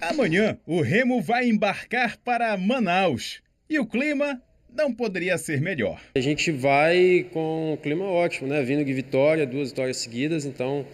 Amanhã, o Remo vai embarcar para Manaus e o clima não poderia ser melhor. A gente vai com um clima ótimo, né? Vindo de vitória, duas vitórias seguidas, então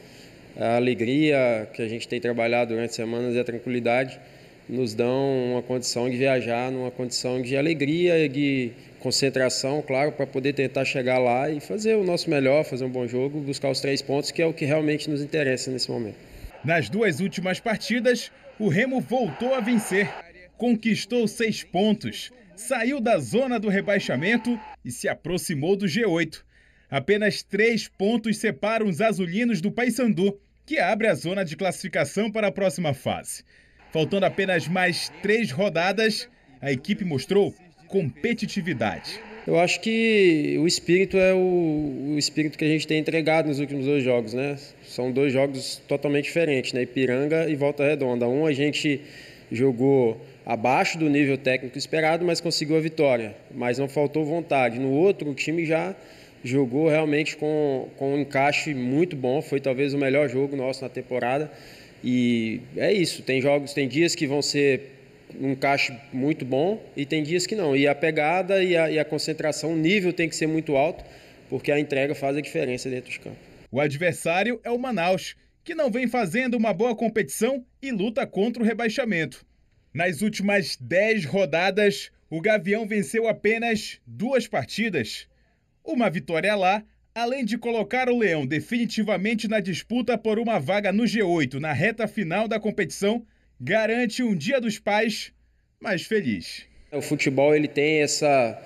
a alegria que a gente tem trabalhado durante semanas e a tranquilidade nos dão uma condição de viajar, numa condição de alegria e de concentração, claro, para poder tentar chegar lá e fazer o nosso melhor, fazer um bom jogo, buscar os três pontos, que é o que realmente nos interessa nesse momento. Nas duas últimas partidas, o Remo voltou a vencer, conquistou seis pontos, saiu da zona do rebaixamento e se aproximou do G8. Apenas três pontos separam os azulinos do Paysandu, que abre a zona de classificação para a próxima fase. Faltando apenas mais três rodadas, a equipe mostrou competitividade. Eu acho que o espírito é o, o, espírito que a gente tem entregado nos últimos dois jogos, né? São dois jogos totalmente diferentes, né? Ipiranga e Volta Redonda. Um a gente jogou abaixo do nível técnico esperado, mas conseguiu a vitória. Mas não faltou vontade. No outro, o time já jogou realmente com, com um encaixe muito bom. Foi talvez o melhor jogo nosso na temporada. E é isso. Tem jogos, tem dias que vão ser um caixa muito bom e tem dias que não. E a pegada e a, e a concentração, o nível tem que ser muito alto, porque a entrega faz a diferença dentro dos campos. O adversário é o Manaus, que não vem fazendo uma boa competição e luta contra o rebaixamento. Nas últimas 10 rodadas, o Gavião venceu apenas duas partidas. Uma vitória lá, além de colocar o Leão definitivamente na disputa por uma vaga no G8 na reta final da competição, garante um Dia dos Pais mais feliz. O futebol ele tem essa,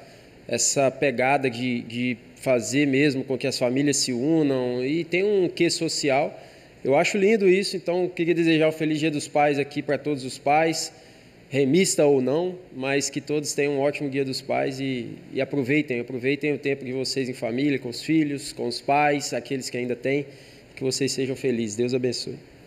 essa pegada de, de fazer mesmo com que as famílias se unam e tem um quê social. Eu acho lindo isso, então queria desejar o um feliz Dia dos Pais aqui para todos os pais, remista ou não, mas que todos tenham um ótimo Dia dos Pais e, e aproveitem, aproveitem o tempo de vocês em família, com os filhos, com os pais, aqueles que ainda têm, que vocês sejam felizes. Deus abençoe.